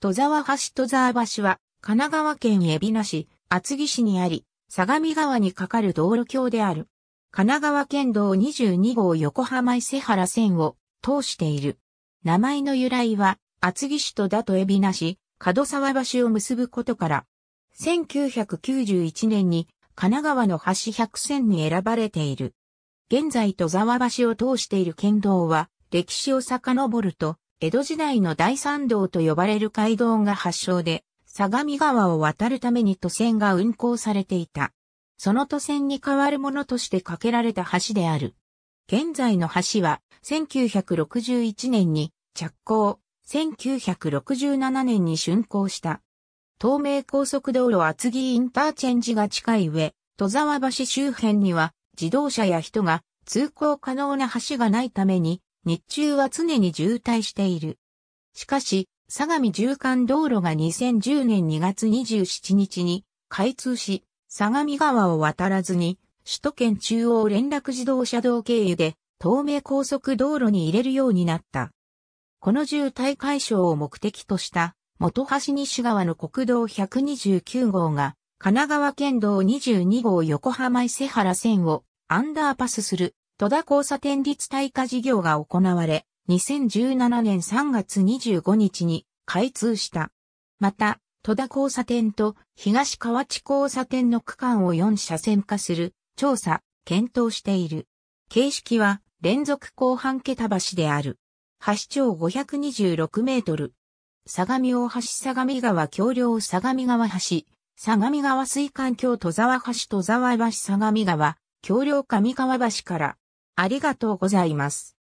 戸沢橋戸沢橋は、神奈川県海老名市、厚木市にあり、相模川に架かる道路橋である。神奈川県道22号横浜伊勢原線を通している。名前の由来は、厚木市戸田と海老名市、角沢橋を結ぶことから、1991年に神奈川の橋100線に選ばれている。現在戸沢橋を通している県道は、歴史を遡ると、江戸時代の大山道と呼ばれる街道が発祥で、相模川を渡るために都線が運行されていた。その都線に代わるものとして架けられた橋である。現在の橋は、1961年に着工、1967年に竣工した。東名高速道路厚木インターチェンジが近い上、戸沢橋周辺には自動車や人が通行可能な橋がないために日中は常に渋滞している。しかし、相模縦貫道路が2010年2月27日に開通し、相模川を渡らずに、首都圏中央連絡自動車道経由で、東名高速道路に入れるようになった。この渋滞解消を目的とした、元橋西側の国道129号が、神奈川県道22号横浜伊勢原線をアンダーパスする戸田交差点立体化事業が行われ、2017年3月25日に開通した。また、戸田交差点と東河内交差点の区間を4車線化する調査、検討している。形式は連続後半桁橋である。橋長526メートル。相模大橋相模川橋梁相模川橋、相模川水管橋戸沢橋戸沢橋相模川、橋梁上川橋からありがとうございます。